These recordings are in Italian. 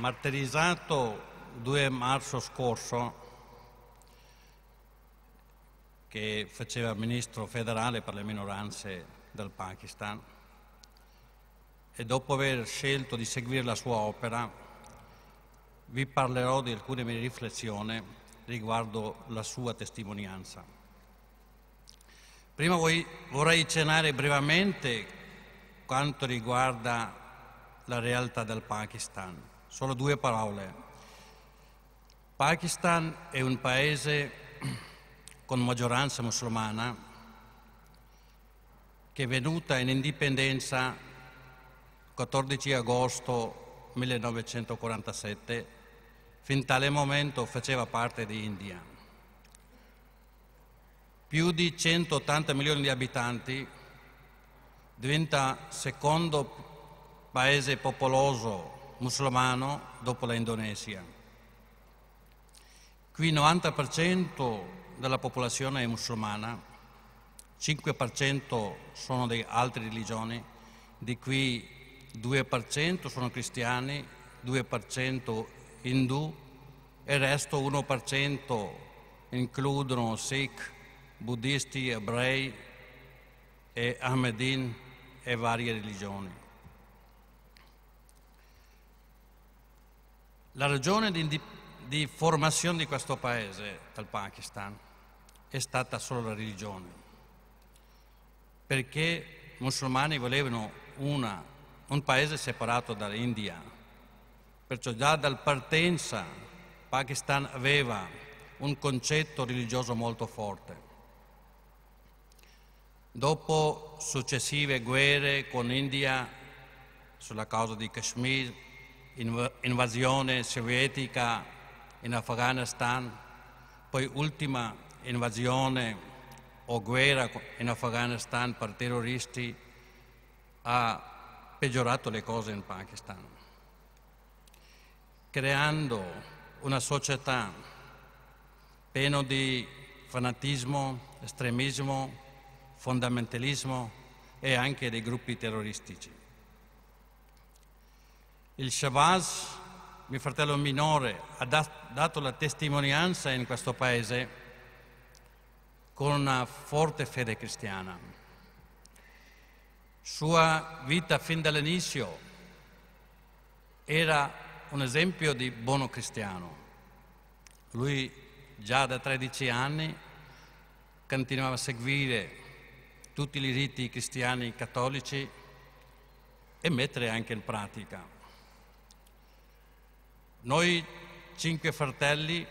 martirizzato 2 marzo scorso, che faceva ministro federale per le minoranze del Pakistan, e dopo aver scelto di seguire la sua opera, vi parlerò di alcune mie riflessioni riguardo la sua testimonianza. Prima vorrei cenare brevemente quanto riguarda la realtà del Pakistan. Solo due parole. Pakistan è un paese con maggioranza musulmana che è venuta in indipendenza 14 agosto 1947, fin tale momento faceva parte dell'India. Più di 180 milioni di abitanti, diventa secondo paese popoloso musulmano dopo l'Indonesia. Qui il 90% della popolazione è musulmana, 5% sono di altre religioni, di cui 2% sono cristiani, 2% indù e il resto 1% includono sikh, buddisti, ebrei e ahmedin e varie religioni. La ragione di, di formazione di questo paese, del Pakistan, è stata solo la religione, perché i musulmani volevano una, un paese separato dall'India, perciò già dal partenza il Pakistan aveva un concetto religioso molto forte. Dopo successive guerre con l'India sulla causa di Kashmir, invasione sovietica in Afghanistan, poi ultima invasione o guerra in Afghanistan per terroristi ha peggiorato le cose in Pakistan, creando una società piena di fanatismo, estremismo, fondamentalismo e anche dei gruppi terroristici. Il Shabazz, mio fratello minore, ha dato la testimonianza in questo paese con una forte fede cristiana. Sua vita fin dall'inizio era un esempio di buono cristiano. Lui già da 13 anni continuava a seguire tutti i riti cristiani cattolici e mettere anche in pratica. Noi cinque fratelli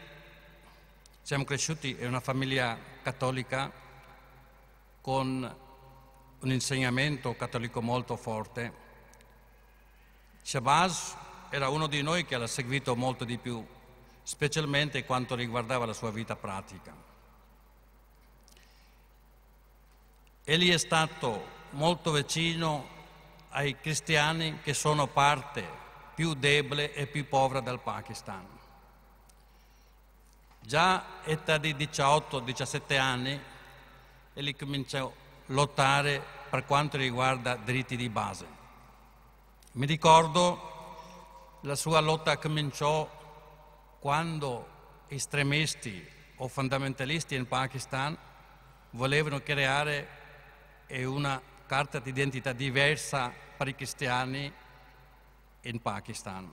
siamo cresciuti in una famiglia cattolica con un insegnamento cattolico molto forte. Shabazz era uno di noi che l'ha seguito molto di più, specialmente quanto riguardava la sua vita pratica. Egli è stato molto vicino ai cristiani che sono parte più debole e più povera del Pakistan. Già età di 18-17 anni, egli cominciò a lottare per quanto riguarda diritti di base. Mi ricordo la sua lotta cominciò quando estremisti o fondamentalisti in Pakistan volevano creare una carta d'identità diversa per i cristiani in Pakistan.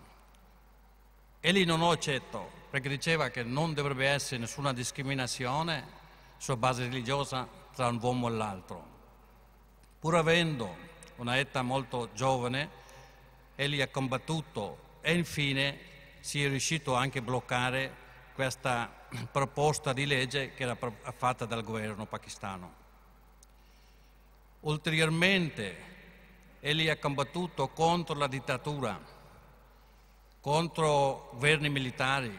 E lì non ho accetto, perché diceva che non dovrebbe essere nessuna discriminazione su base religiosa tra un uomo e l'altro. Pur avendo una età molto giovane, egli ha combattuto e infine si è riuscito anche a bloccare questa proposta di legge che era fatta dal governo pakistano. Ulteriormente Egli ha combattuto contro la dittatura, contro governi militari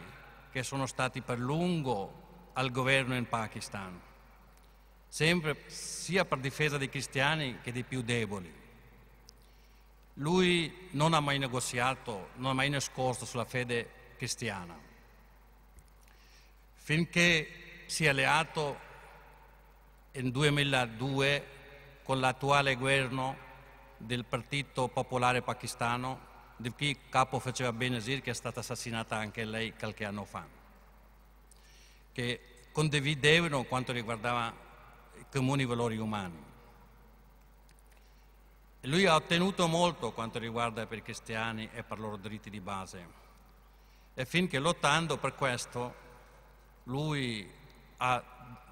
che sono stati per lungo al governo in Pakistan, sempre sia per difesa dei cristiani che dei più deboli. Lui non ha mai negoziato, non ha mai nascosto sulla fede cristiana, finché si è alleato nel 2002 con l'attuale governo del Partito Popolare Pakistano, di cui capo faceva Benazir, che è stata assassinata anche lei qualche anno fa, che condividevano quanto riguardava i comuni valori umani. Lui ha ottenuto molto quanto riguarda per i cristiani e per i loro diritti di base e finché lottando per questo lui ha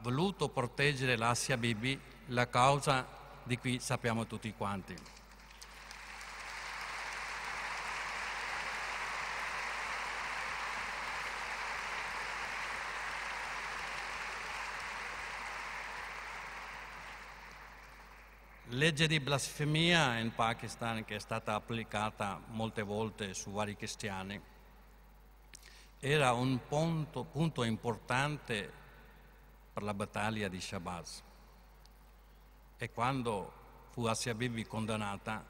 voluto proteggere l'Asia Bibi, la causa di qui sappiamo tutti quanti. legge di blasfemia in Pakistan che è stata applicata molte volte su vari cristiani era un punto, punto importante per la battaglia di Shabazz e quando fu Assia Bibi condannata,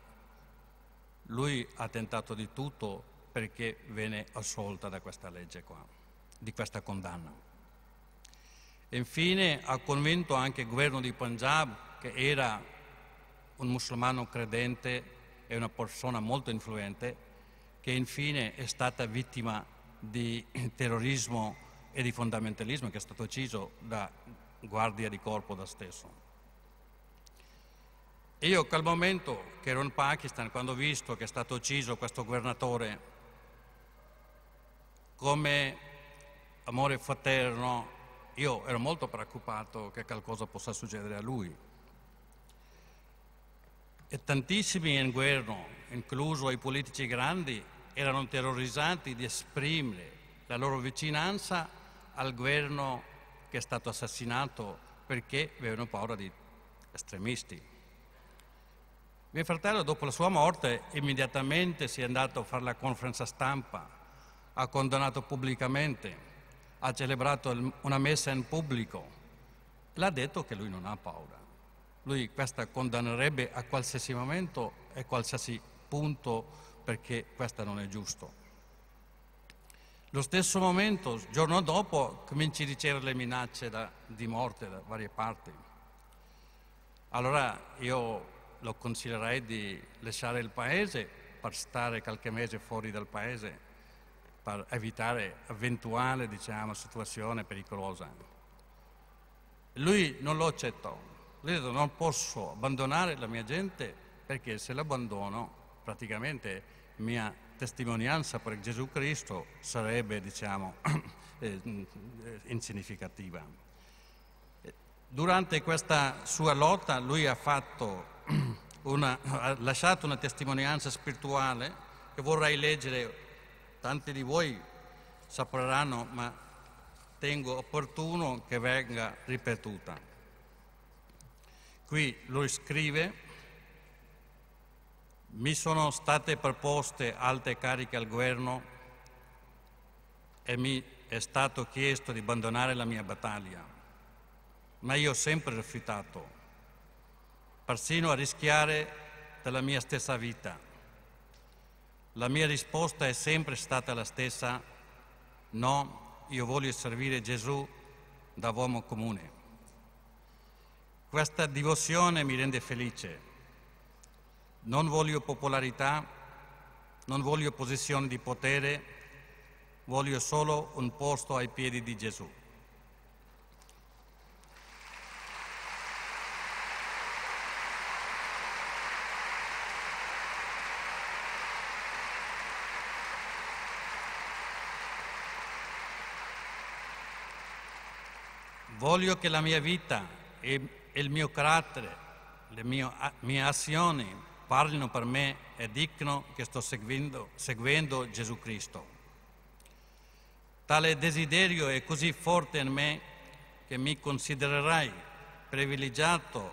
lui ha tentato di tutto perché venne assolta da questa legge qua, di questa condanna. E infine ha convinto anche il governo di Punjab, che era un musulmano credente e una persona molto influente, che infine è stata vittima di terrorismo e di fondamentalismo, che è stato ucciso da guardia di corpo da stesso. Io quel momento che ero in Pakistan, quando ho visto che è stato ucciso questo governatore, come amore fraterno, io ero molto preoccupato che qualcosa possa succedere a lui. E tantissimi in guerra, incluso i politici grandi, erano terrorizzati di esprimere la loro vicinanza al governo che è stato assassinato perché avevano paura di estremisti. Mio fratello dopo la sua morte immediatamente si è andato a fare la conferenza stampa, ha condannato pubblicamente, ha celebrato una messa in pubblico, l'ha detto che lui non ha paura. Lui questa condannerebbe a qualsiasi momento e a qualsiasi punto perché questa non è giusto. Lo stesso momento, giorno dopo, cominci a ricevere le minacce da, di morte da varie parti. Allora io lo consiglierei di lasciare il paese per stare qualche mese fuori dal paese, per evitare eventuale diciamo, situazione pericolosa. Lui non lo accettò, lui ha detto non posso abbandonare la mia gente perché se l'abbandono praticamente mia testimonianza per Gesù Cristo sarebbe diciamo, eh, mm, eh, insignificativa. Durante questa sua lotta lui ha fatto una, ha lasciato una testimonianza spirituale che vorrei leggere, tanti di voi sapranno, ma tengo opportuno che venga ripetuta. Qui lui scrive, mi sono state proposte alte cariche al governo e mi è stato chiesto di abbandonare la mia battaglia, ma io ho sempre rifiutato persino a rischiare della mia stessa vita. La mia risposta è sempre stata la stessa, no, io voglio servire Gesù da uomo comune. Questa devozione mi rende felice. Non voglio popolarità, non voglio posizioni di potere, voglio solo un posto ai piedi di Gesù. voglio che la mia vita e il mio carattere, le mie, mie azioni parlino per me e dicano che sto seguendo, seguendo Gesù Cristo. Tale desiderio è così forte in me che mi considererai privilegiato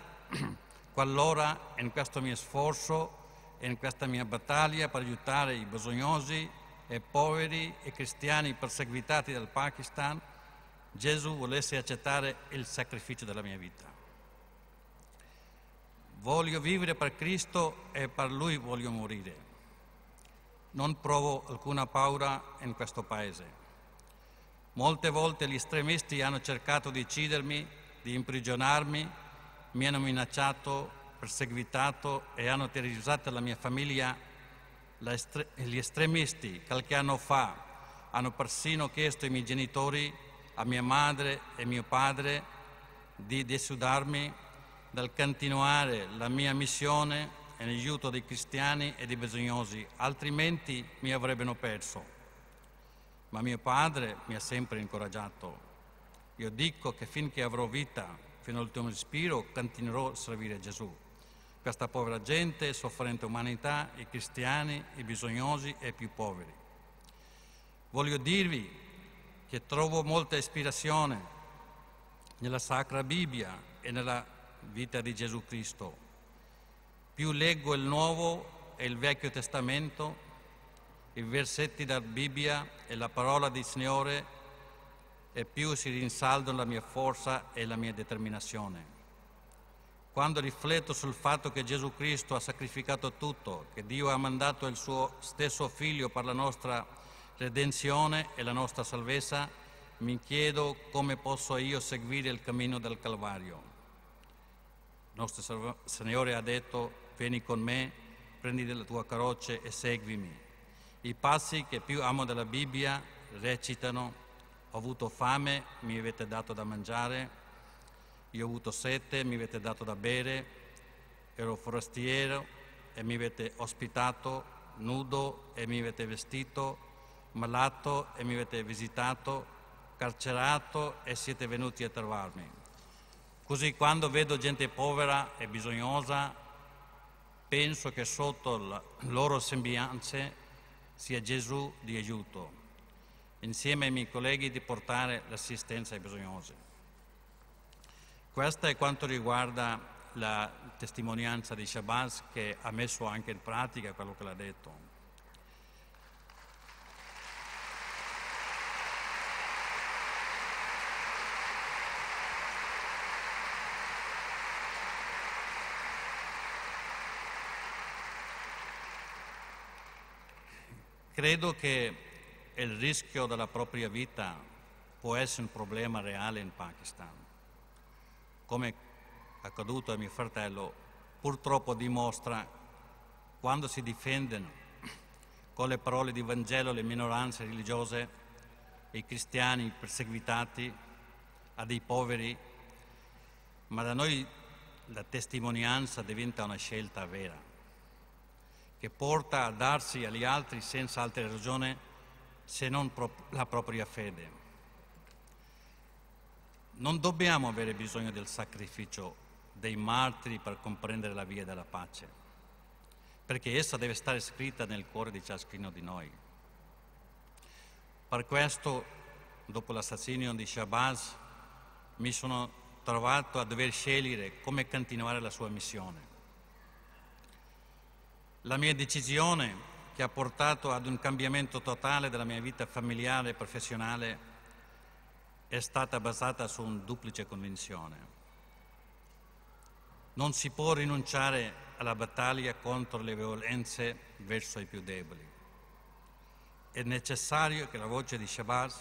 qualora in questo mio sforzo e in questa mia battaglia per aiutare i bisognosi e poveri e cristiani perseguitati dal Pakistan Gesù volesse accettare il sacrificio della mia vita. Voglio vivere per Cristo e per Lui voglio morire. Non provo alcuna paura in questo paese. Molte volte gli estremisti hanno cercato di uccidermi, di imprigionarmi, mi hanno minacciato, perseguitato e hanno terrorizzato la mia famiglia. Gli estremisti qualche anno fa hanno persino chiesto ai miei genitori a mia madre e mio padre di desudarmi dal continuare la mia missione in aiuto dei cristiani e dei bisognosi, altrimenti mi avrebbero perso. Ma mio padre mi ha sempre incoraggiato. Io dico che finché avrò vita, fino all'ultimo respiro, continuerò a servire Gesù. Questa povera gente, sofferente umanità, i cristiani, i bisognosi e i più poveri. Voglio dirvi che trovo molta ispirazione nella Sacra Bibbia e nella vita di Gesù Cristo. Più leggo il Nuovo e il Vecchio Testamento, i versetti della Bibbia e la parola del Signore, e più si rinsaldano la mia forza e la mia determinazione. Quando rifletto sul fatto che Gesù Cristo ha sacrificato tutto, che Dio ha mandato il suo stesso figlio per la nostra salvezza, redenzione e la nostra salvezza, mi chiedo come posso io seguire il cammino del Calvario. Il nostro Signore ha detto, vieni con me, prendi la tua croce e seguimi. I passi che più amo della Bibbia recitano, ho avuto fame, mi avete dato da mangiare, io ho avuto sete, mi avete dato da bere, ero forastiero e mi avete ospitato, nudo e mi avete vestito, malato e mi avete visitato, carcerato e siete venuti a trovarmi. Così quando vedo gente povera e bisognosa, penso che sotto le loro sembianze sia Gesù di aiuto, insieme ai miei colleghi di portare l'assistenza ai bisognosi. Questo è quanto riguarda la testimonianza di Shabazz che ha messo anche in pratica quello che l'ha detto. Credo che il rischio della propria vita può essere un problema reale in Pakistan. Come è accaduto a mio fratello, purtroppo dimostra quando si difendono con le parole di Vangelo le minoranze religiose, i cristiani perseguitati, a dei poveri, ma da noi la testimonianza diventa una scelta vera che porta a darsi agli altri senza altra ragione se non la propria fede. Non dobbiamo avere bisogno del sacrificio dei martiri per comprendere la via della pace, perché essa deve stare scritta nel cuore di ciascuno di noi. Per questo, dopo l'assassinio di Shabazz, mi sono trovato a dover scegliere come continuare la sua missione. La mia decisione, che ha portato ad un cambiamento totale della mia vita familiare e professionale, è stata basata su un duplice convinzione. Non si può rinunciare alla battaglia contro le violenze verso i più deboli. È necessario che la voce di Shabazz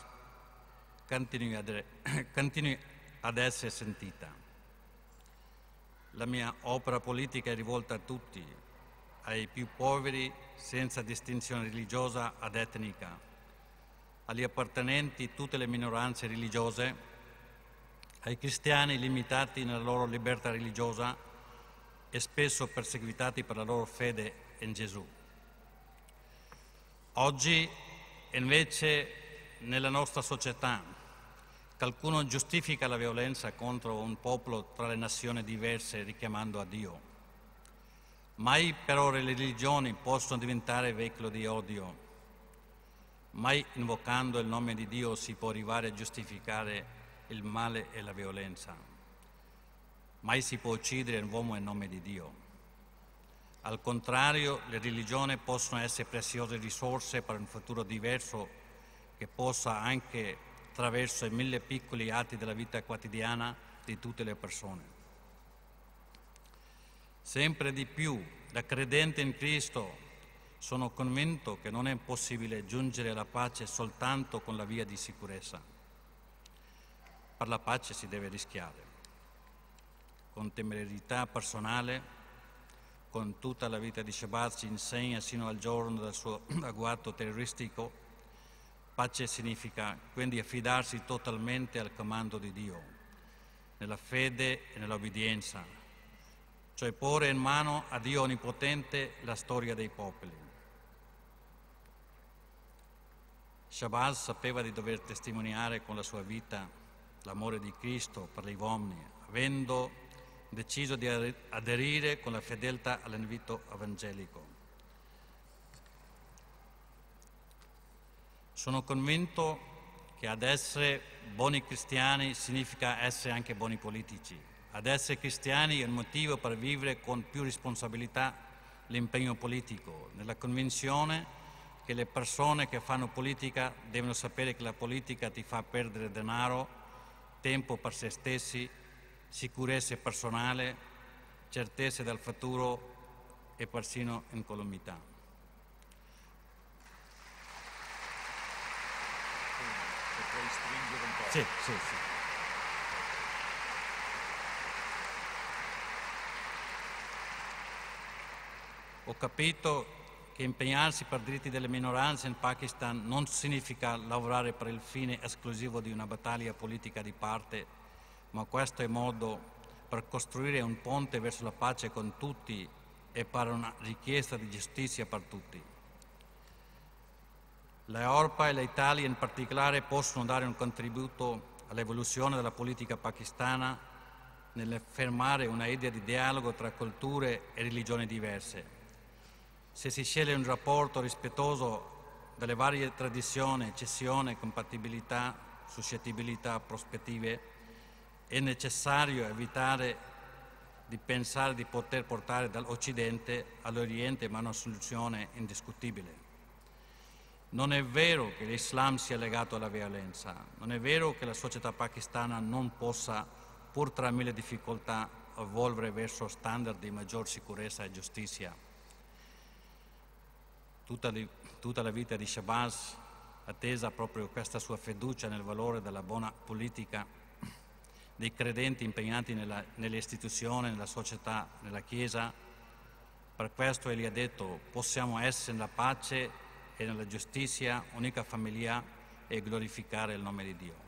continui ad, continui ad essere sentita. La mia opera politica è rivolta a tutti, ai più poveri senza distinzione religiosa ed etnica, agli appartenenti tutte le minoranze religiose, ai cristiani limitati nella loro libertà religiosa e spesso perseguitati per la loro fede in Gesù. Oggi invece nella nostra società qualcuno giustifica la violenza contro un popolo tra le nazioni diverse richiamando a Dio Mai però le religioni possono diventare veicolo di odio. Mai invocando il nome di Dio si può arrivare a giustificare il male e la violenza. Mai si può uccidere un uomo in nome di Dio. Al contrario, le religioni possono essere preziose risorse per un futuro diverso che possa anche, attraverso i mille piccoli atti della vita quotidiana di tutte le persone, Sempre di più, da credente in Cristo, sono convinto che non è possibile giungere alla pace soltanto con la via di sicurezza. Per la pace si deve rischiare, con temerità personale, con tutta la vita di Shabbat ci insegna sino al giorno del suo agguato terroristico. Pace significa quindi affidarsi totalmente al comando di Dio, nella fede e nell'obbedienza, cioè porre in mano a Dio Onnipotente la storia dei popoli. Shabbat sapeva di dover testimoniare con la sua vita l'amore di Cristo per gli uomini, avendo deciso di aderire con la fedeltà all'invito evangelico. Sono convinto che ad essere buoni cristiani significa essere anche buoni politici ad essere cristiani è il motivo per vivere con più responsabilità l'impegno politico, nella convinzione che le persone che fanno politica devono sapere che la politica ti fa perdere denaro, tempo per se stessi, sicurezza personale, certezze del futuro e persino incolumità. Sì, sì, sì. ho capito che impegnarsi per i diritti delle minoranze in Pakistan non significa lavorare per il fine esclusivo di una battaglia politica di parte, ma questo è modo per costruire un ponte verso la pace con tutti e per una richiesta di giustizia per tutti. L'Europa e l'Italia in particolare possono dare un contributo all'evoluzione della politica pakistana nel fermare una idea di dialogo tra culture e religioni diverse se si sceglie un rapporto rispettoso delle varie tradizioni, cessione, compatibilità, suscettibilità, prospettive, è necessario evitare di pensare di poter portare dall'Occidente all'Oriente ma una soluzione indiscutibile. Non è vero che l'Islam sia legato alla violenza, non è vero che la società pakistana non possa, pur tra mille difficoltà, evolvere verso standard di maggior sicurezza e giustizia. Tutta, di, tutta la vita di Shabazz attesa proprio questa sua fiducia nel valore della buona politica dei credenti impegnati nella, nelle istituzioni, nella società, nella Chiesa. Per questo egli ha detto possiamo essere nella pace e nella giustizia, unica famiglia e glorificare il nome di Dio.